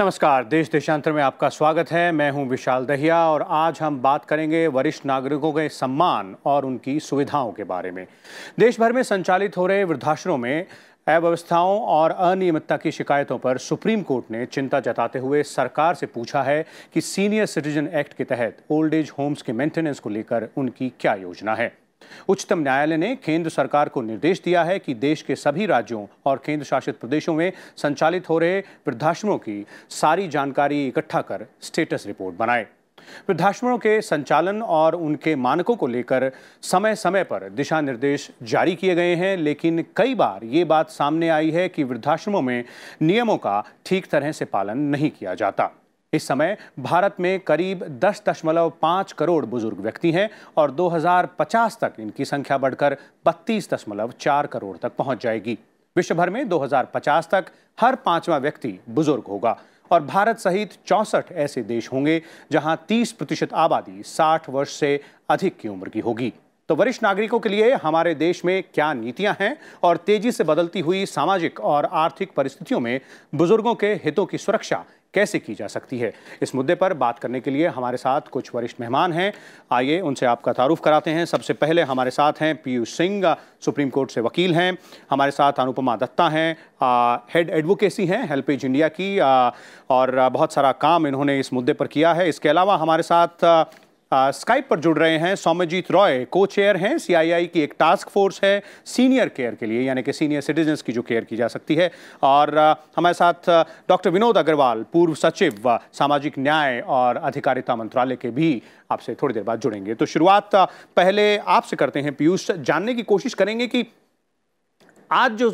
नमस्कार देश देशांतर में आपका स्वागत है मैं हूं विशाल दहिया और आज हम बात करेंगे वरिष्ठ नागरिकों के सम्मान और उनकी सुविधाओं के बारे में देश भर में संचालित हो रहे वृद्धाश्रमों में अव्यवस्थाओं और अनियमितता की शिकायतों पर सुप्रीम कोर्ट ने चिंता जताते हुए सरकार से पूछा है कि सीनियर सिटीजन एक्ट के तहत ओल्ड एज होम्स के मेंटेनेंस को लेकर उनकी क्या योजना है उच्चतम न्यायालय ने केंद्र सरकार को निर्देश दिया है कि देश के सभी राज्यों और केंद्र शासित प्रदेशों में संचालित हो रहे वृद्धाश्रमों की सारी जानकारी इकट्ठा कर स्टेटस रिपोर्ट बनाए वृद्धाश्रमों के संचालन और उनके मानकों को लेकर समय समय पर दिशा निर्देश जारी किए गए हैं लेकिन कई बार ये बात सामने आई है कि वृद्धाश्रमों में नियमों का ठीक तरह से पालन नहीं किया जाता इस समय भारत में करीब 10.5 करोड़ बुजुर्ग व्यक्ति हैं और 2050 तक इनकी संख्या बढ़कर चार करोड़ तक पहुंच जाएगी विश्व भर में 2050 तक हर पांचवा व्यक्ति बुजुर्ग होगा और भारत सहित चौंसठ ऐसे देश होंगे जहां 30 प्रतिशत आबादी 60 वर्ष से अधिक की उम्र की होगी तो वरिष्ठ नागरिकों के लिए हमारे देश में क्या नीतियां हैं और तेजी से बदलती हुई सामाजिक और आर्थिक परिस्थितियों में बुजुर्गों के हितों की सुरक्षा कैसे की जा सकती है इस मुद्दे पर बात करने के लिए हमारे साथ कुछ वरिष्ठ मेहमान हैं आइए उनसे आपका तारुफ कराते हैं सबसे पहले हमारे साथ हैं पीयूष सिंह सुप्रीम कोर्ट से वकील हैं हमारे साथ अनुपमा दत्ता हैं हेड एडवोकेसी हैं हेल्पेज इंडिया की आ, और बहुत सारा काम इन्होंने इस मुद्दे पर किया है इसके अलावा हमारे साथ स्काइप पर जुड़ रहे हैं सौम्यजीत रॉय को चेयर हैं सीआईआई की एक टास्क फोर्स है सीनियर केयर के लिए यानी कि सीनियर सिटीजन्स की जो केयर की जा सकती है और हमारे साथ डॉक्टर विनोद अग्रवाल पूर्व सचिव सामाजिक न्याय और अधिकारिता मंत्रालय के भी आपसे थोड़ी देर बाद जुड़ेंगे तो शुरुआत पहले आपसे करते हैं पीयूष जानने की कोशिश करेंगे कि आज जो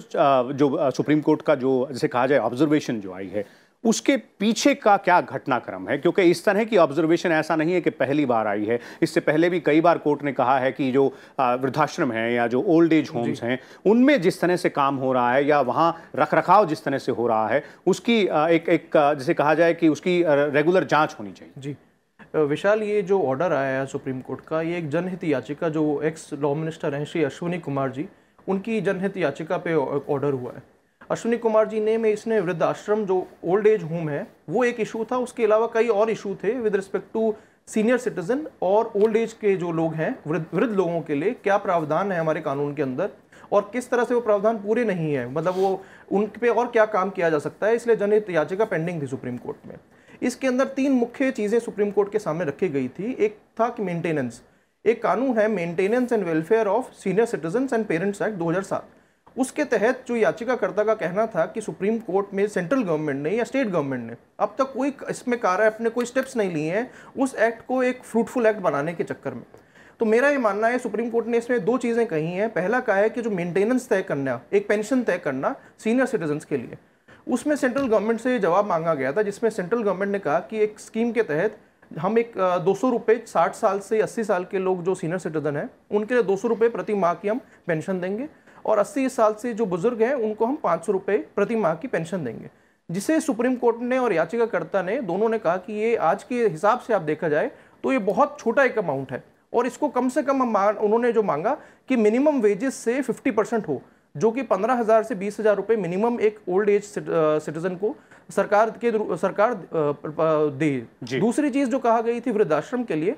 जो सुप्रीम कोर्ट का जो जिसे कहा जाए ऑब्जर्वेशन जो आई है उसके पीछे का क्या घटनाक्रम है क्योंकि इस तरह की ऑब्जर्वेशन ऐसा नहीं है कि पहली बार आई है इससे पहले भी कई बार कोर्ट ने कहा है कि जो वृद्धाश्रम है या जो ओल्ड एज होम्स हैं उनमें जिस तरह से काम हो रहा है या वहाँ रख रखाव जिस तरह से हो रहा है उसकी एक एक जैसे कहा जाए कि उसकी रेगुलर जाँच होनी चाहिए जी विशाल ये जो ऑर्डर आया है सुप्रीम कोर्ट का ये एक जनहित याचिका जो एक्स लॉ मिनिस्टर हैं श्री अश्विनी कुमार जी उनकी जनहित याचिका पे ऑर्डर हुआ है अश्विनी कुमार जी ने में इसने वृद्धाश्रम जो ओल्ड एज होम है वो एक इशू था उसके अलावा कई और इशू थे with respect to senior citizen और ओल्ड एज के जो लोग हैं वृद्ध लोगों के लिए क्या प्रावधान है हमारे कानून के अंदर और किस तरह से वो प्रावधान पूरे नहीं है मतलब वो उन पर और क्या काम किया जा सकता है इसलिए जनहित याचिका पेंडिंग थी सुप्रीम कोर्ट में इसके अंदर तीन मुख्य चीज़ें सुप्रीम कोर्ट के सामने रखी गई थी एक था कि मेंटेनेंस एक कानून है maintenance and welfare of senior citizen and parents act दो उसके तहत जो याचिकाकर्ता का कहना था कि सुप्रीम कोर्ट में सेंट्रल गवर्नमेंट ने या स्टेट गवर्नमेंट ने अब तक कोई इसमें कारा अपने कोई स्टेप्स नहीं लिए हैं उस एक्ट को एक फ्रूटफुल एक्ट बनाने के चक्कर में तो मेरा ये मानना है सुप्रीम कोर्ट ने इसमें दो चीज़ें कही हैं पहला कहा है कि जो मेंटेनेंस तय करना एक पेंशन तय करना सीनियर सिटीजन्स के लिए उसमें सेंट्रल गवर्नमेंट से जवाब मांगा गया था जिसमें सेंट्रल गवर्नमेंट ने कहा कि एक स्कीम के तहत हम एक दो सौ रुपये साठ साल से अस्सी साल के लोग जो सीनियर सिटीजन हैं उनके लिए दो सौ रुपये प्रति माह की हम पेंशन देंगे और 80 साल से जो बुजुर्ग हैं उनको हम पाँच सौ प्रति माह की पेंशन देंगे जिसे सुप्रीम कोर्ट ने और याचिकाकर्ता ने दोनों ने कहा कि ये आज के हिसाब से आप देखा जाए तो ये बहुत छोटा एक अमाउंट है और इसको कम से कम उन्होंने जो मांगा कि मिनिमम वेजेस से 50 परसेंट हो जो कि पंद्रह हज़ार से बीस हज़ार रुपये मिनिमम एक ओल्ड एज सिटीजन को सरकार के सरकार दे दूसरी चीज़ जो कहा गई थी वृद्धाश्रम के लिए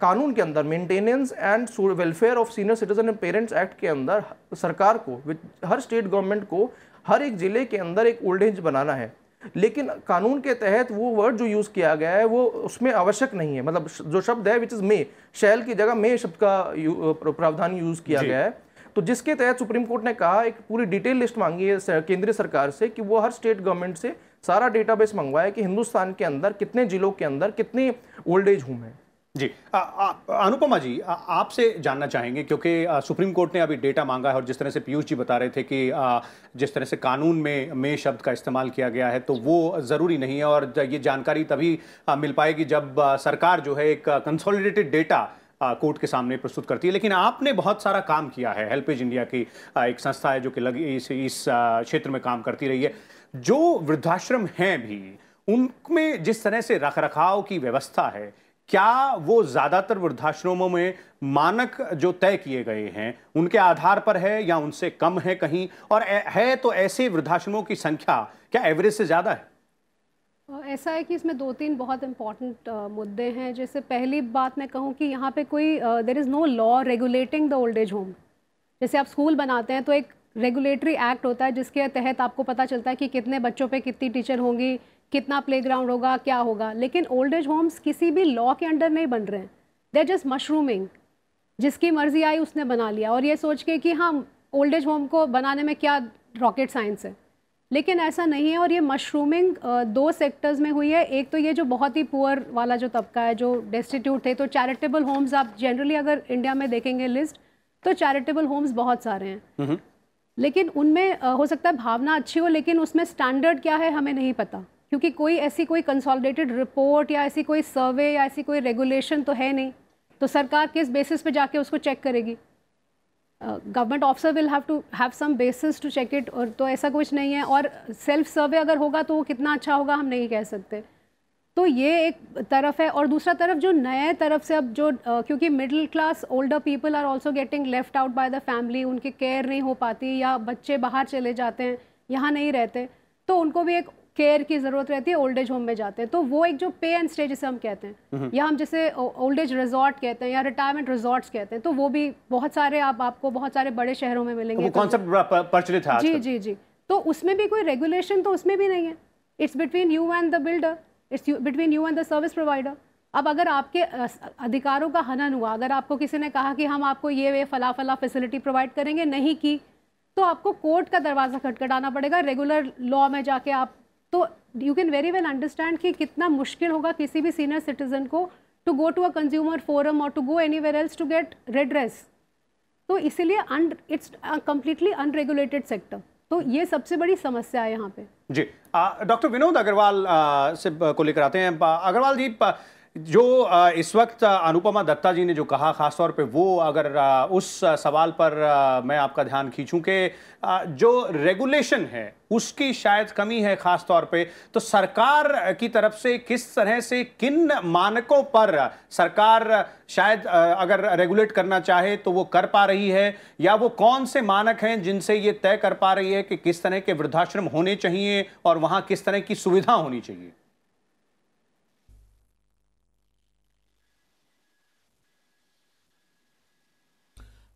कानून के अंदर maintenance and welfare of senior citizen and parents act के अंदर सरकार को हर स्टेट गवर्नमेंट को हर एक ज़िले के अंदर एक ओल्ड एज बनाना है लेकिन कानून के तहत वो वर्ड जो यूज़ किया गया है वो उसमें आवश्यक नहीं है मतलब जो शब्द है विच इज़ मे शैल की जगह मे शब्द का प्रावधान यूज़ किया गया है तो जिसके तहत सुप्रीम कोर्ट ने कहा एक पूरी डिटेल लिस्ट मांगी है केंद्रीय सरकार से कि वो हर स्टेट गवर्नमेंट से सारा डेटाबेस मंगवाए कि हिंदुस्तान के अंदर कितने जिलों के अंदर कितने ओल्ड एज होम है जी अनुपमा जी आपसे जानना चाहेंगे क्योंकि सुप्रीम कोर्ट ने अभी डेटा मांगा है और जिस तरह से पीयूष जी बता रहे थे कि आ, जिस तरह से कानून में मे शब्द का इस्तेमाल किया गया है तो वो ज़रूरी नहीं है और ये जानकारी तभी आ, मिल पाएगी जब आ, सरकार जो है एक कंसोलिडेटेड डेटा कोर्ट के सामने प्रस्तुत करती है लेकिन आपने बहुत सारा काम किया है हेल्पेज इंडिया की एक संस्था है जो कि लगी इस इस क्षेत्र में काम करती रही है जो वृद्धाश्रम हैं भी उनमें जिस तरह से रख रखाव की व्यवस्था है क्या वो ज़्यादातर वृद्धाश्रमों में मानक जो तय किए गए हैं उनके आधार पर है या उनसे कम है कहीं और है तो ऐसे वृद्धाश्रमों की संख्या क्या एवरेज से ज़्यादा है ऐसा है कि इसमें दो तीन बहुत इंपॉर्टेंट मुद्दे हैं जैसे पहली बात मैं कहूँ कि यहाँ पे कोई there is no law regulating the old age home जैसे आप स्कूल बनाते हैं तो एक रेगुलेटरी एक्ट होता है जिसके तहत आपको पता चलता है कि कितने बच्चों पे कितनी टीचर होंगी कितना प्लेग्राउंड होगा क्या होगा लेकिन ओल्ड एज होम्स किसी भी लॉ के अंडर नहीं बन रहे हैं दे जस्ट मशरूमिंग जिसकी मर्जी आई उसने बना लिया और ये सोच के कि हाँ ओल्ड एज होम को बनाने में क्या रॉकेट साइंस है लेकिन ऐसा नहीं है और ये मशरूमिंग दो सेक्टर्स में हुई है एक तो ये जो बहुत ही पुअर वाला जो तबका है जो डेस्टिट्यूट थे तो चैरिटेबल होम्स आप जनरली अगर इंडिया में देखेंगे लिस्ट तो चैरिटेबल होम्स बहुत सारे हैं हम्म। लेकिन उनमें हो सकता है भावना अच्छी हो लेकिन उसमें स्टैंडर्ड क्या है हमें नहीं पता क्योंकि कोई ऐसी कोई कंसोलिडेटेड रिपोर्ट या ऐसी कोई सर्वे या ऐसी कोई रेगुलेशन तो है नहीं तो सरकार किस बेसिस पे जाके उसको चेक करेगी government officer will have to have some basis to check it और तो ऐसा कुछ नहीं है और सेल्फ सर्वे अगर होगा तो वो कितना अच्छा होगा हम नहीं कह सकते तो ये एक तरफ है और दूसरा तरफ जो नए तरफ से अब जो uh, क्योंकि middle class older people are also getting left out by the family उनकी केयर नहीं हो पाती या बच्चे बाहर चले जाते हैं यहाँ नहीं रहते तो उनको भी एक केयर की ज़रूरत रहती है ओल्ड एज होम में जाते हैं तो वो एक जो पे एंड स्टे जिसे हम कहते हैं हम्म। या हम जैसे ओल्ड एज रिजॉर्ट कहते हैं या रिटायरमेंट रिजॉर्ट्स कहते हैं तो वो भी बहुत सारे आप आपको बहुत सारे बड़े शहरों में मिलेंगे तो तो पर, प्रचलित है जी जी जी तो उसमें भी कोई रेगुलेशन तो उसमें भी नहीं है it's between you and the builder it's between you and the service provider अब अगर आपके अधिकारों का हनन हुआ अगर आपको किसी ने कहा कि हम आपको ये वे फला फला फैसिलिटी प्रोवाइड करेंगे नहीं की तो आपको कोर्ट का दरवाज़ा खटखटाना पड़ेगा रेगुलर लॉ में जाके आप तो you can very well understand कि कितना मुश्किल होगा किसी भी सीनियर सिटीजन को to go to a consumer forum और to go anywhere else to get redress तो इसीलिए इट्स कम्प्लीटली अनरेगुलेटेड सेक्टर तो ये सबसे बड़ी समस्या है यहाँ पे जी डॉक्टर विनोद अग्रवाल से को लेकर आते हैं अग्रवाल जी जो इस वक्त अनुपमा दत्ता जी ने जो कहा खासतौर पे वो अगर उस सवाल पर मैं आपका ध्यान खींचूं कि जो रेगुलेशन है उसकी शायद कमी है खास तौर पे तो सरकार की तरफ से किस तरह से किन मानकों पर सरकार शायद अगर रेगुलेट करना चाहे तो वो कर पा रही है या वो कौन से मानक हैं जिनसे ये तय कर पा रही है कि किस तरह के वृद्धाश्रम होने चाहिए और वहाँ किस तरह की सुविधा होनी चाहिए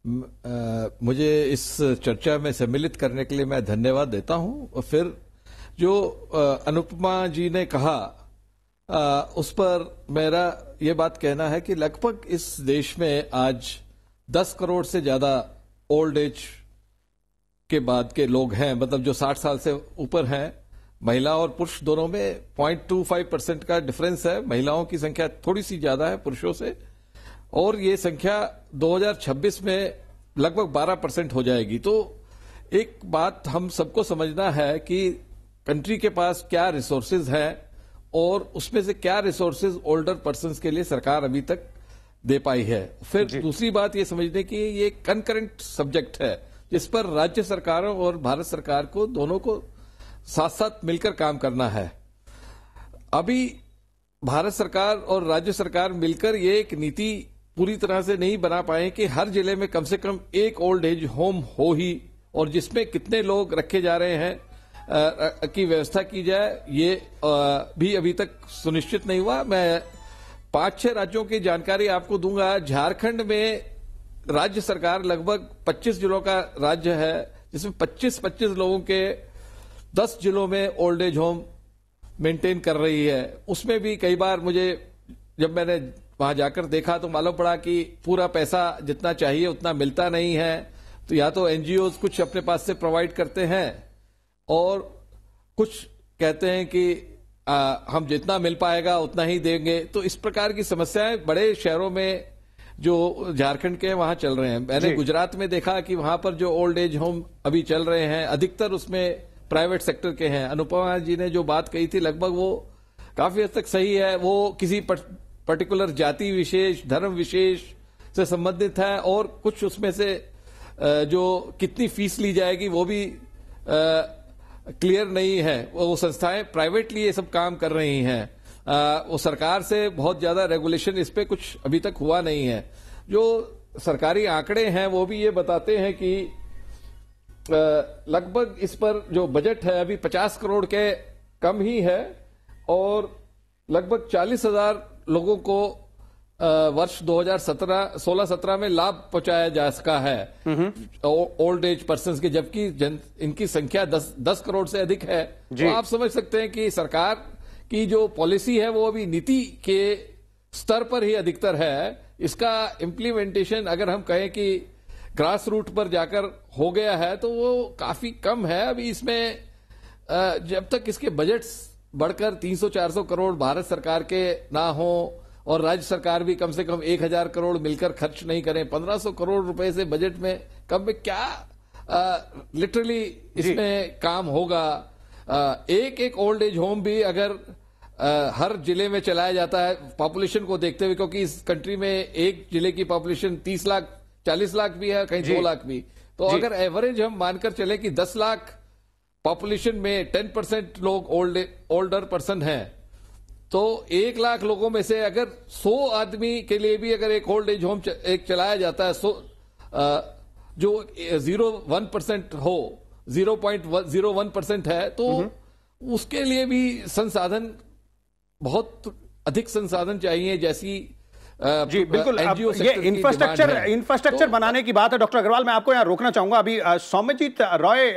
मुझे इस चर्चा में सम्मिलित करने के लिए मैं धन्यवाद देता हूं और फिर जो अनुपमा जी ने कहा आ, उस पर मेरा ये बात कहना है कि लगभग इस देश में आज 10 करोड़ से ज्यादा ओल्ड एज के बाद के लोग हैं मतलब जो 60 साल से ऊपर हैं महिला और पुरुष दोनों में 0.25 परसेंट का डिफरेंस है महिलाओं की संख्या थोड़ी सी ज्यादा है पुरुषों से और ये संख्या 2026 में लगभग 12 परसेंट हो जाएगी तो एक बात हम सबको समझना है कि कंट्री के पास क्या रिसोर्सेज है और उसमें से क्या रिसोर्सेज ओल्डर पर्सन के लिए सरकार अभी तक दे पाई है फिर दूसरी बात ये समझने की ये कंकरेंट सब्जेक्ट है जिस पर राज्य सरकारों और भारत सरकार को दोनों को साथ साथ मिलकर काम करना है अभी भारत सरकार और राज्य सरकार मिलकर ये एक नीति पूरी तरह से नहीं बना पाए कि हर जिले में कम से कम एक ओल्ड एज होम हो ही और जिसमें कितने लोग रखे जा रहे हैं आ, की व्यवस्था की जाए ये आ, भी अभी तक सुनिश्चित नहीं हुआ मैं पांच छह राज्यों की जानकारी आपको दूंगा झारखंड में राज्य सरकार लगभग 25 जिलों का राज्य है जिसमें 25-25 लोगों के 10 जिलों में ओल्ड एज होम मेंटेन कर रही है उसमें भी कई बार मुझे जब मैंने वहां जाकर देखा तो मालूम पड़ा कि पूरा पैसा जितना चाहिए उतना मिलता नहीं है तो या तो एनजीओ कुछ अपने पास से प्रोवाइड करते हैं और कुछ कहते हैं कि आ, हम जितना मिल पाएगा उतना ही देंगे तो इस प्रकार की समस्याएं बड़े शहरों में जो झारखंड के वहां चल रहे हैं मैंने गुजरात में देखा कि वहां पर जो ओल्ड एज होम अभी चल रहे हैं अधिकतर उसमें प्राइवेट सेक्टर के हैं अनुपमा जी ने जो बात कही थी लगभग वो काफी हद तक सही है वो किसी पर्टिकुलर जाति विशेष धर्म विशेष से संबंधित है और कुछ उसमें से जो कितनी फीस ली जाएगी वो भी क्लियर नहीं है वो संस्थाएं प्राइवेटली ये सब काम कर रही हैं वो सरकार से बहुत ज़्यादा रेगुलेशन इस पर कुछ अभी तक हुआ नहीं है जो सरकारी आंकड़े हैं वो भी ये बताते हैं कि लगभग इस पर जो बजट है अभी 50 करोड़ के कम ही है और लगभग चालीस हजार लोगों को वर्ष 2017 16-17 में लाभ पहुंचाया जा सका है ओल्ड एज पर्सन की जबकि इनकी संख्या 10 10 करोड़ से अधिक है तो आप समझ सकते हैं कि सरकार की जो पॉलिसी है वो अभी नीति के स्तर पर ही अधिकतर है इसका इम्प्लीमेंटेशन अगर हम कहें कि ग्रास रूट पर जाकर हो गया है तो वो काफी कम है अभी इसमें जब तक इसके बजट बढ़कर 300-400 करोड़ भारत सरकार के ना हो और राज्य सरकार भी कम से कम 1000 करोड़ मिलकर खर्च नहीं करें 1500 करोड़ रुपए से बजट में कम में क्या लिटरली इसमें काम होगा आ, एक एक ओल्ड एज होम भी अगर आ, हर जिले में चलाया जाता है पॉपुलेशन को देखते हुए क्योंकि इस कंट्री में एक जिले की पॉपुलेशन तीस लाख चालीस लाख भी है कहीं दो लाख भी तो अगर एवरेज हम मानकर चले कि दस लाख पॉपुलेशन में टेन परसेंट लोग ओल्ड ओल्डर पर्सन हैं तो एक लाख लोगों में से अगर सौ आदमी के लिए भी अगर एक ओल्ड एज होम एक चलाया जाता है सो जो जीरो वन परसेंट हो zero point zero one percent है तो उसके लिए भी संसाधन बहुत अधिक संसाधन चाहिए जैसी जी बिल्कुल ये इंफ्रास्ट्रक्चर इंफ्रास्ट्रक्चर तो बनाने की बात है डॉक्टर अग्रवाल मैं आपको यहाँ रोकना चाहूंगा अभी सौम्यजीत रॉय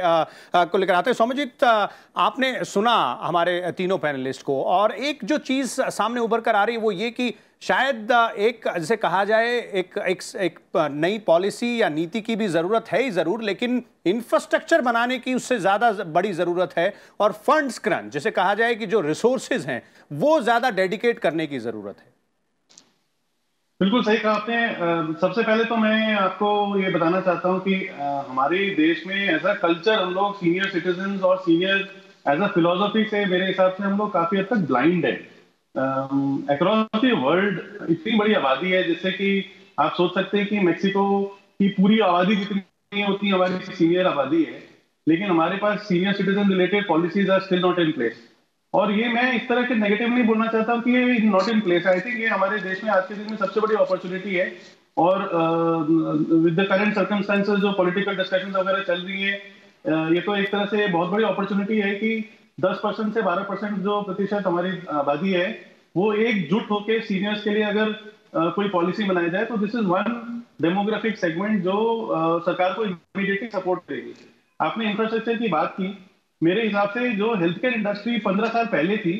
को लेकर आते हैं सौम्यजीत आपने सुना हमारे तीनों पैनलिस्ट को और एक जो चीज सामने उभर कर आ रही है वो ये कि शायद एक जैसे कहा जाए एक एक, एक नई पॉलिसी या नीति की भी ज़रूरत है ही ज़रूर लेकिन इंफ्रास्ट्रक्चर बनाने की उससे ज़्यादा बड़ी ज़रूरत है और फंड्स क्रंच जैसे कहा जाए कि जो रिसोर्सेज हैं वो ज़्यादा डेडिकेट करने की ज़रूरत है बिल्कुल सही कहा आपने सबसे पहले तो मैं आपको ये बताना चाहता हूँ कि हमारे देश में एज अ कल्चर हम लोग सीनियर सिटीजन और सीनियर एज अ फिलोसफी से मेरे हिसाब से हम लोग काफी हद तक ब्लाइंड है अक्रॉस वर्ल्ड इतनी बड़ी आबादी है जिससे कि आप सोच सकते हैं कि मेक्सिको की पूरी आबादी जितनी है उतनी हमारी सीनियर आबादी है लेकिन हमारे पास senior citizen related policies are still not in place और ये मैं इस तरह के नेगेटिव नहीं बोलना चाहता हूँ कि ये not in place I think ये हमारे देश में आज के दिन में सबसे बड़ी अपॉर्चुनिटी है और विद द करंट सर्कमस्टांसेस जो पॉलिटिकल डिस्कशन वगैरह चल रही है uh, ये तो एक तरह से बहुत बड़ी अपॉर्चुनिटी है कि 10 परसेंट से 12 परसेंट जो प्रतिशत हमारी आबादी है वो एकजुट होकर सीनियर्स के लिए अगर uh, कोई पॉलिसी बनाई जाए तो this is one demographic segment जो uh, सरकार को इमीडिएटली सपोर्ट करेगी आपने इंफ्रास्ट्रक्चर की बात की मेरे हिसाब से जो हेल्थ केयर इंडस्ट्री पंद्रह साल पहले थी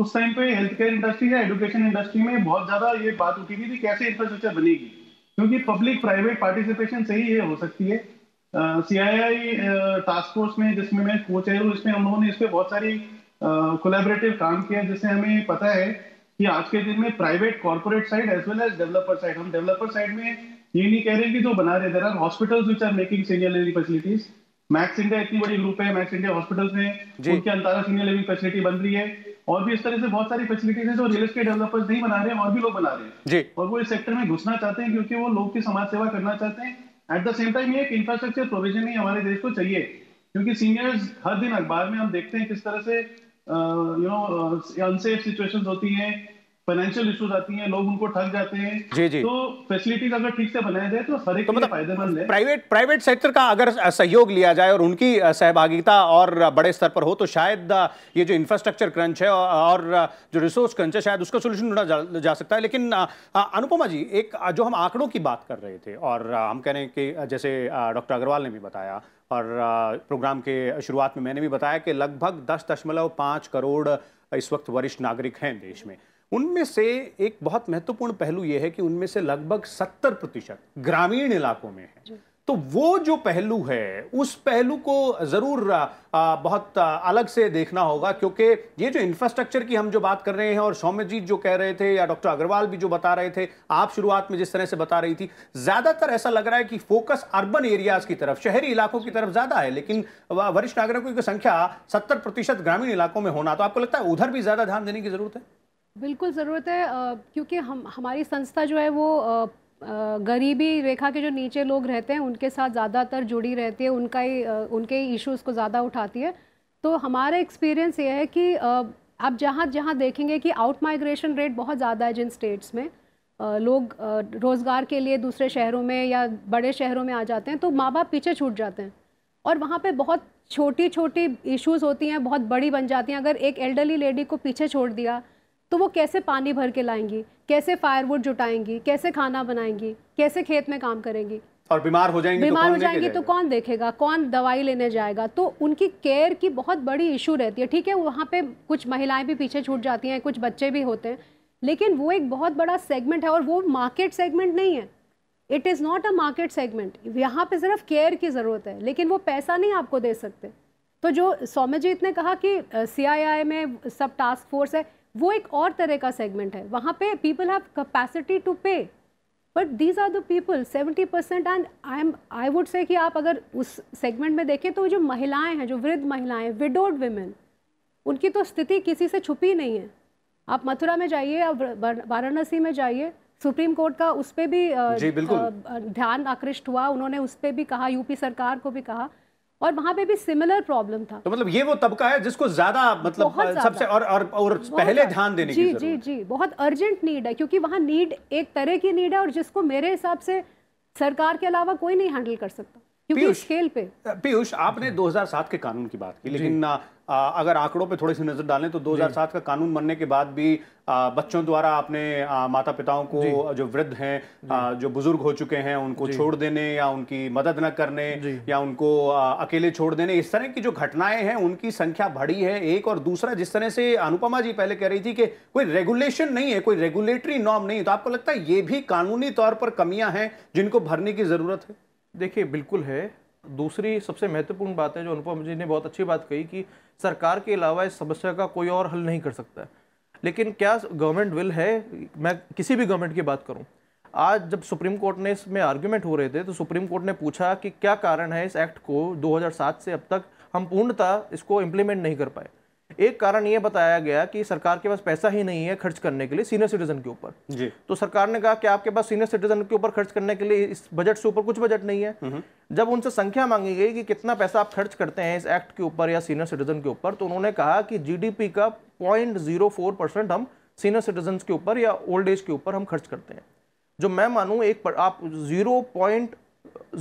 उस टाइम पे हेल्थ केयर इंडस्ट्री या एजुकेशन इंडस्ट्री में बहुत ज्यादा ये बात उठी थी कि कैसे इंफ्रास्ट्रक्चर बनेगी क्योंकि पब्लिक प्राइवेट पार्टिसिपेशन से ही ये हो सकती है सी आई आई टास्क फोर्स में जिसमें मैं कोच है इसमें हम लोगों ने इस पर बहुत सारी कोलेबरेटिव uh, काम किया जिससे हमें पता है कि आज के दिन में private corporate side as well as developer side हम डेवलपर साइड में ये नहीं कह रहे कि जो बना रहे hospitals which are making senior facilities Max India इतनी बड़ी ग्रुप है मैक्स इंडिया हॉस्पिटल्स में उनके अंतारा सीनियर लिविंग फैसिलिटी बन रही है और भी इस तरह से बहुत सारी फैसिलिटीज है जो रियल स्टेट डेवलपर्स नहीं बना रहे हैं और भी लोग बना रहे हैं और वो इस सेक्टर में घुसना चाहते हैं क्योंकि वो लोग की समाज सेवा करना चाहते हैं एट द सेम टाइम ये एक इंफ्रास्ट्रक्चर प्रोविजन ही हमारे देश को चाहिए क्योंकि सीनियर्स हर दिन अखबार में हम देखते हैं किस तरह से यू नो अनसेफ सिचुएशंस होती हैं फाइनेंशियल इश्यूज आती हैं लोग उनको ठग जाते हैं जी जी तो फैसिलिटीज अगर ठीक से बनाए जाए तो हर एक तो मतलब फायदेमंद है प्राइवेट प्राइवेट सेक्टर का अगर सहयोग लिया जाए और उनकी सहभागिता और बड़े स्तर पर हो तो शायद ये जो इंफ्रास्ट्रक्चर क्रंच है और जो रिसोर्स क्रंच है शायद उसका सोल्यूशन ढूंढा जा, जा सकता है लेकिन अनुपमा जी एक जो हम आंकड़ों की बात कर रहे थे और हम कह रहे हैं कि जैसे डॉक्टर अग्रवाल ने भी बताया और प्रोग्राम के शुरुआत में मैंने भी बताया कि लगभग दस दशमलव पाँच करोड़ इस वक्त वरिष्ठ नागरिक हैं देश में उनमें से एक बहुत महत्वपूर्ण पहलू यह है कि उनमें से लगभग सत्तर प्रतिशत ग्रामीण इलाकों में है तो वो जो पहलू है उस पहलू को ज़रूर बहुत अलग से देखना होगा क्योंकि ये जो इंफ्रास्ट्रक्चर की हम जो बात कर रहे हैं और सौम्य जी जो कह रहे थे या डॉक्टर अग्रवाल भी जो बता रहे थे आप शुरुआत में जिस तरह से बता रही थी ज़्यादातर ऐसा लग रहा है कि फोकस अर्बन एरियाज की तरफ शहरी इलाकों की तरफ ज़्यादा है लेकिन वरिष्ठ नागरिकों की संख्या सत्तर ग्रामीण इलाकों में होना तो आपको लगता है उधर भी ज़्यादा ध्यान देने की ज़रूरत है बिल्कुल ज़रूरत है क्योंकि हम हमारी संस्था जो है वो गरीबी रेखा के जो नीचे लोग रहते हैं उनके साथ ज़्यादातर जुड़ी रहती है उनका ही उनके इश्यूज़ को ज़्यादा उठाती है तो हमारा एक्सपीरियंस ये है कि आप जहाँ जहाँ देखेंगे कि आउट माइग्रेशन रेट बहुत ज़्यादा है जिन स्टेट्स में लोग रोज़गार के लिए दूसरे शहरों में या बड़े शहरों में आ जाते हैं तो माँ बाप पीछे छूट जाते हैं और वहाँ पर बहुत छोटी छोटी इश्यूज़ होती हैं बहुत बड़ी बन जाती हैं अगर एक एल्डरली लेडी को पीछे छोड़ दिया तो वो कैसे पानी भर के लाएंगी कैसे फायरवुड जुटाएंगी कैसे खाना बनाएंगी कैसे खेत में काम करेंगी और बीमार हो जाएंगी तो बीमार तो हो जाएंगी तो कौन देखेगा कौन दवाई लेने जाएगा तो उनकी केयर की बहुत बड़ी इशू रहती है ठीक है वहाँ पे कुछ महिलाएं भी पीछे छूट जाती हैं कुछ बच्चे भी होते हैं लेकिन वो एक बहुत बड़ा सेगमेंट है और वो मार्केट सेगमेंट नहीं है it is not a market segment यहाँ पे सिर्फ केयर की ज़रूरत है लेकिन वो पैसा नहीं आपको दे सकते तो जो जीत ने कहा कि सी uh, में सब टास्क फोर्स है वो एक और तरह का सेगमेंट है वहाँ पे people have capacity to pay but these are the people seventy percent and I am I would say कि आप अगर उस सेगमेंट में देखें तो जो महिलाएं हैं जो वृद्ध महिलाएं विडोड वेमेन उनकी तो स्थिति किसी से छुपी नहीं है आप मथुरा में जाइए आप वाराणसी में जाइए सुप्रीम कोर्ट का उस पर भी जी, बिल्कुल. ध्यान आकृष्ट हुआ उन्होंने उस पर भी कहा यूपी सरकार को भी कहा और वहां पे भी सिमिलर प्रॉब्लम था तो मतलब ये वो तबका है जिसको ज्यादा मतलब सबसे और और, और पहले ध्यान देने जी, की जी जी बहुत अर्जेंट नीड है क्योंकि वहाँ नीड एक तरह की नीड है और जिसको मेरे हिसाब से सरकार के अलावा कोई नहीं हैंडल कर सकता पीयूष खेल पे पीयूष आपने 2007 के कानून की बात की लेकिन आ, अगर आंकड़ों पे थोड़ी सी नजर डालें तो 2007 का कानून बनने के बाद भी आ, बच्चों द्वारा आपने आ, माता पिताओं को जो वृद्ध हैं जो बुजुर्ग हो चुके हैं उनको छोड़ देने या उनकी मदद न करने या उनको अकेले छोड़ देने इस तरह की जो घटनाएं हैं उनकी संख्या बढ़ी है एक और दूसरा जिस तरह से अनुपमा जी पहले कह रही थी कि कोई रेगुलेशन नहीं है कोई रेगुलेटरी नॉर्म नहीं है तो आपको लगता है ये भी कानूनी तौर पर कमियां हैं जिनको भरने की जरूरत है देखिए बिल्कुल है दूसरी सबसे महत्वपूर्ण बात है जो अनुपम जी ने बहुत अच्छी बात कही कि सरकार के अलावा इस समस्या का कोई और हल नहीं कर सकता है लेकिन क्या गवर्नमेंट विल है मैं किसी भी गवर्नमेंट की बात करूं आज जब सुप्रीम कोर्ट ने इसमें आर्ग्यूमेंट हो रहे थे तो सुप्रीम कोर्ट ने पूछा कि क्या कारण है इस एक्ट को 2007 से अब तक हम पूर्णतः इसको इम्प्लीमेंट नहीं कर पाए एक कारण ये बताया गया कि सरकार के पास पैसा ही नहीं है खर्च करने के लिए सीनियर सिटीजन के ऊपर तो सरकार ने कहा कि आपके पास सीनियर सिटीजन के ऊपर खर्च करने के लिए इस बजट से ऊपर कुछ बजट नहीं है हम्म। जब उनसे संख्या मांगी गई कि कितना पैसा आप खर्च करते हैं इस एक्ट के ऊपर या सीनियर सिटीजन के ऊपर तो उन्होंने कहा कि जीडीपी का पॉइंट हम सीनियर सिटीजन के ऊपर या ओल्ड एज के ऊपर हम खर्च करते हैं जो मैं मानूँ एक पर, आप जीरो पॉइंट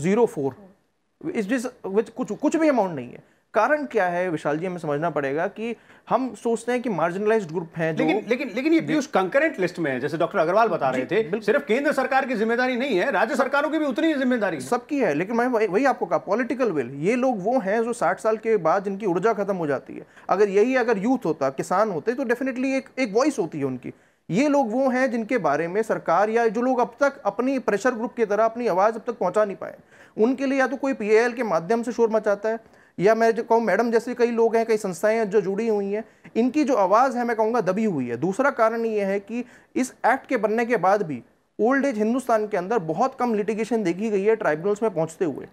जीरो फोर इस कुछ कुछ भी अमाउंट नहीं है कारण क्या है विशाल जी हमें समझना पड़ेगा कि हम सोचते हैं कि मार्जिनलाइज ग्रुप हैं जो लेकिन लेकिन लेकिन ये पीयूष कंकरेंट लिस्ट में है जैसे डॉक्टर अग्रवाल बता रहे थे सिर्फ केंद्र सरकार की जिम्मेदारी नहीं है राज्य सरकारों की भी उतनी जिम्मेदारी सबकी है लेकिन मैं वही आपको कहा पॉलिटिकल विल ये लोग वो हैं जो साठ साल के बाद जिनकी ऊर्जा खत्म हो जाती है अगर यही अगर यूथ होता किसान होते तो डेफिनेटली एक एक वॉइस होती है उनकी ये लोग वो हैं जिनके बारे में सरकार या जो लोग अब तक अपनी प्रेशर ग्रुप की तरह अपनी आवाज़ अब तक पहुंचा नहीं पाए उनके लिए या तो कोई पीएएल के माध्यम से शोर मचाता है या मैं जो कहूँ मैडम जैसे कई लोग हैं कई संस्थाएं हैं जो जुड़ी हुई हैं इनकी जो आवाज़ है मैं कहूँगा दबी हुई है दूसरा कारण ये है कि इस एक्ट के बनने के बाद भी ओल्ड एज हिंदुस्तान के अंदर बहुत कम लिटिगेशन देखी गई है ट्राइब्यूनल्स में पहुँचते हुए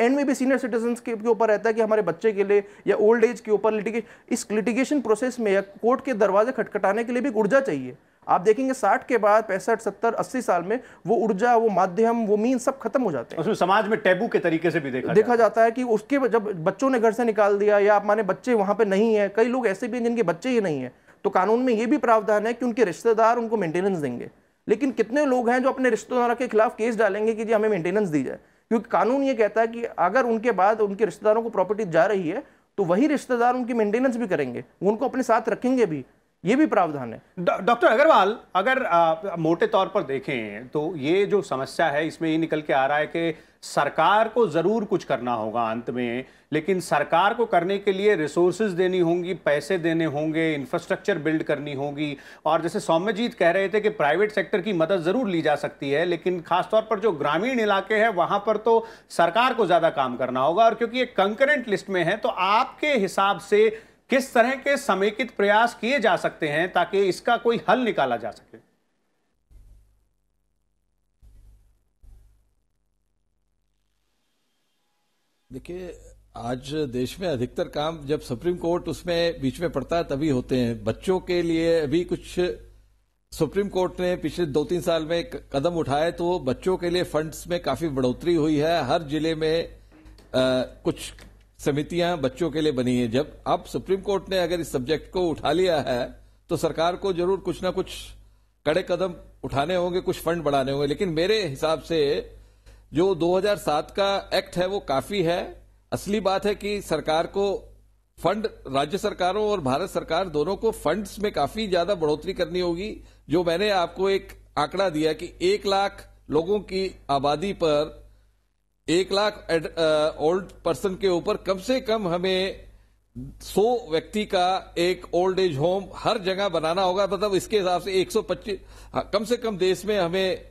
एंड में भी सीनियर सिटीजन के ऊपर रहता है कि हमारे बच्चे के लिए या ओल्ड एज के ऊपर लिटिगेशन इस लिटिगेशन प्रोसेस में या कोर्ट के दरवाजे खटखटाने के लिए भी ऊर्जा चाहिए आप देखेंगे साठ के बाद पैंसठ सत्तर अस्सी साल में वो ऊर्जा वो माध्यम वो मीन सब खत्म हो जाते हैं समाज में टैबू के तरीके से भी देखा देखा जाता, जाता है कि उसके जब बच्चों ने घर से निकाल दिया या माने बच्चे वहां पे नहीं है कई लोग ऐसे भी हैं जिनके बच्चे ही नहीं है तो कानून में ये भी प्रावधान है कि उनके रिश्तेदार उनको मेंटेनेंस देंगे लेकिन कितने लोग हैं जो अपने रिश्तेदारों के खिलाफ केस डालेंगे कि जी हमें मेंटेनेंस दी जाए क्योंकि कानून ये कहता है कि अगर उनके बाद उनके रिश्तेदारों को प्रॉपर्टी जा रही है तो वही रिश्तेदार उनकी मेंटेनेंस भी करेंगे उनको अपने साथ रखेंगे भी ये भी प्रावधान है डॉक्टर अग्रवाल अगर आ, मोटे तौर पर देखें तो ये जो समस्या है इसमें ये निकल के आ रहा है कि सरकार को ज़रूर कुछ करना होगा अंत में लेकिन सरकार को करने के लिए रिसोर्सेज देनी होंगी पैसे देने होंगे इंफ्रास्ट्रक्चर बिल्ड करनी होगी और जैसे सौम्यजीत कह रहे थे कि प्राइवेट सेक्टर की मदद ज़रूर ली जा सकती है लेकिन खासतौर पर जो ग्रामीण इलाके हैं वहां पर तो सरकार को ज़्यादा काम करना होगा और क्योंकि ये कंकरेंट लिस्ट में है तो आपके हिसाब से किस तरह के समेकित प्रयास किए जा सकते हैं ताकि इसका कोई हल निकाला जा सके देखिए आज देश में अधिकतर काम जब सुप्रीम कोर्ट उसमें बीच में पड़ता है तभी होते हैं बच्चों के लिए अभी कुछ सुप्रीम कोर्ट ने पिछले दो तीन साल में कदम उठाए तो बच्चों के लिए फंड्स में काफी बढ़ोतरी हुई है हर जिले में आ, कुछ समितियां बच्चों के लिए बनी है जब अब सुप्रीम कोर्ट ने अगर इस सब्जेक्ट को उठा लिया है तो सरकार को जरूर कुछ ना कुछ कड़े कदम उठाने होंगे कुछ फंड बढ़ाने होंगे लेकिन मेरे हिसाब से जो 2007 का एक्ट है वो काफी है असली बात है कि सरकार को फंड राज्य सरकारों और भारत सरकार दोनों को फंड्स में काफी ज्यादा बढ़ोतरी करनी होगी जो मैंने आपको एक आंकड़ा दिया कि एक लाख लोगों की आबादी पर एक लाख ओल्ड पर्सन के ऊपर कम से कम हमें सौ व्यक्ति का एक ओल्ड एज होम हर जगह बनाना होगा मतलब इसके हिसाब से एक सौ पच्चीस हाँ, कम से कम देश में हमें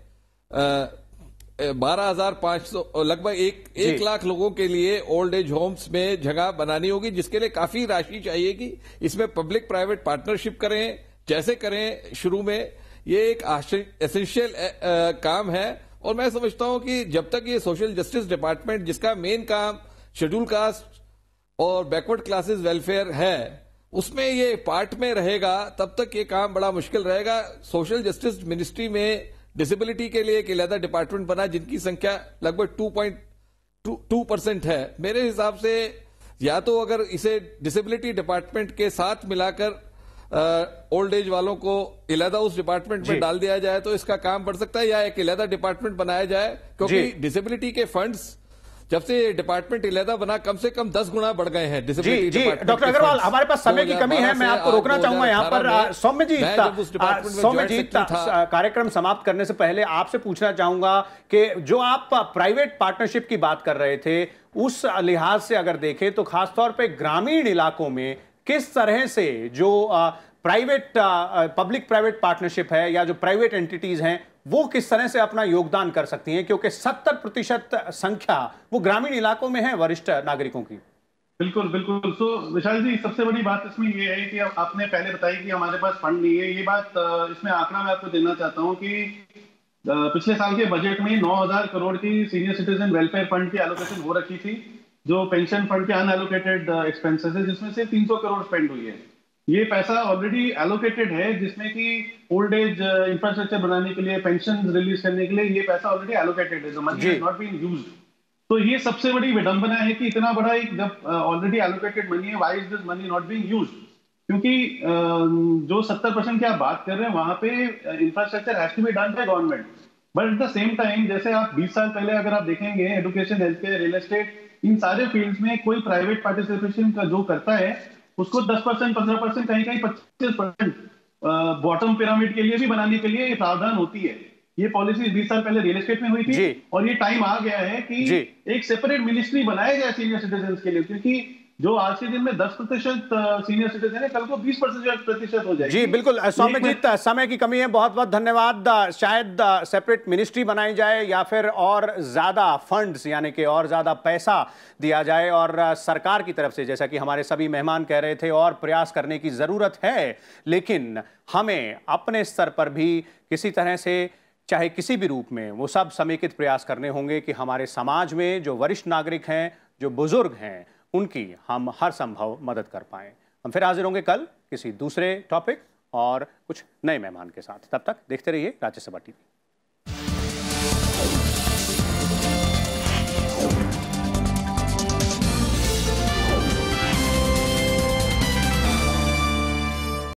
बारह हजार पांच सौ लगभग एक एक लाख लोगों के लिए ओल्ड एज होम्स में जगह बनानी होगी जिसके लिए काफी राशि चाहिएगी इसमें पब्लिक प्राइवेट पार्टनरशिप करें जैसे करें शुरू में ये एक एसेंशियल काम है और मैं समझता हूं कि जब तक ये सोशल जस्टिस डिपार्टमेंट जिसका मेन काम शेड्यूल कास्ट और बैकवर्ड क्लासेस वेलफेयर है उसमें ये पार्ट में रहेगा तब तक ये काम बड़ा मुश्किल रहेगा सोशल जस्टिस मिनिस्ट्री में डिसेबिलिटी के लिए एक अलहदा डिपार्टमेंट बना जिनकी संख्या लगभग टू पॉइंट टू परसेंट है मेरे हिसाब से या तो अगर इसे डिसेबिलिटी डिपार्टमेंट के साथ मिलाकर ओल्ड एज वालों को इलादा उस डिपार्टमेंट में डाल दिया जाए तो इसका काम बढ़ सकता है या एक इलादा डिपार्टमेंट बनाया जाए क्योंकि डिसेबिलिटी के फंड्स जब से डिपार्टमेंट इलादा बना कम से कम दस गुना बढ़ गए हैं जी जी डॉक्टर अग्रवाल हमारे पास समय की कमी है मैं आपको रोकना चाहूंगा यहाँ पर सौम्य जी सौम्य जी कार्यक्रम समाप्त करने से पहले आपसे पूछना चाहूंगा कि जो आप प्राइवेट पार्टनरशिप की बात कर रहे थे उस लिहाज से अगर देखें तो खासतौर पर ग्रामीण इलाकों में किस तरह से जो प्राइवेट पब्लिक प्राइवेट पार्टनरशिप है या जो प्राइवेट एंटिटीज हैं वो किस तरह से अपना योगदान कर सकती हैं क्योंकि 70 प्रतिशत संख्या वो ग्रामीण इलाकों में है वरिष्ठ नागरिकों की बिल्कुल बिल्कुल सो so, विशाल जी सबसे बड़ी बात इसमें ये है कि आपने पहले बताई कि हमारे पास फंड नहीं है ये बात इसमें आंकड़ा मैं आपको देना चाहता हूँ कि पिछले साल के बजट में 9000 करोड़ की सीनियर सिटीजन वेलफेयर फंड की एलोकेशन हो रखी थी जो पेंशन फंड के अनएलोकेटेड एक्सपेंसेस है जिसमें से 300 करोड़ स्पेंड हुई है ये पैसा ऑलरेडी एलोकेटेड है जिसमें कि ओल्ड एज इंफ्रास्ट्रक्चर बनाने के लिए पेंशन रिलीज करने के लिए ये पैसा ऑलरेडी एलोकेटेड है मनी नॉट बीन यूज तो ये सबसे बड़ी विडंबना है कि इतना बड़ा एक जब ऑलरेडी एलोकेटेड मनी है why is this money not being use क्योंकि um, जो सत्तर परसेंट की आप बात कर रहे हैं वहां पे infrastructure has to be done by government but at the same time जैसे आप 20 साल पहले अगर आप देखेंगे education health care real estate इन सारे फील्ड में कोई प्राइवेट पार्टिसिपेशन का जो करता है उसको दस परसेंट पंद्रह परसेंट कहीं कहीं पच्चीस परसेंट बॉटम पिरामिड के लिए भी बनाने के लिए प्रावधान होती है ये पॉलिसी बीस साल पहले रियल एस्टेट में हुई थी और ये टाइम आ गया है कि एक सेपरेट मिनिस्ट्री बनाया जाए सीनियर सिटीजन के लिए क्योंकि जो आज के दिन में दस प्रतिशत सीनियर सिटीजन है कल को बीस प्रतिशत हो जाएगी जी बिल्कुल सौम्य जीत समय की कमी है बहुत बहुत धन्यवाद शायद सेपरेट मिनिस्ट्री बनाई जाए या फिर और ज़्यादा फंड्स यानी कि और ज़्यादा पैसा दिया जाए और सरकार की तरफ से जैसा कि हमारे सभी मेहमान कह रहे थे और प्रयास करने की ज़रूरत है लेकिन हमें अपने स्तर पर भी किसी तरह से चाहे किसी भी रूप में वो सब समेकित प्रयास करने होंगे कि हमारे समाज में जो वरिष्ठ नागरिक हैं जो बुज़ुर्ग हैं उनकी हम हर संभव मदद कर पाएँ हम फिर हाजिर होंगे कल किसी दूसरे टॉपिक और कुछ नए मेहमान के साथ तब तक देखते रहिए राज्यसभा टीवी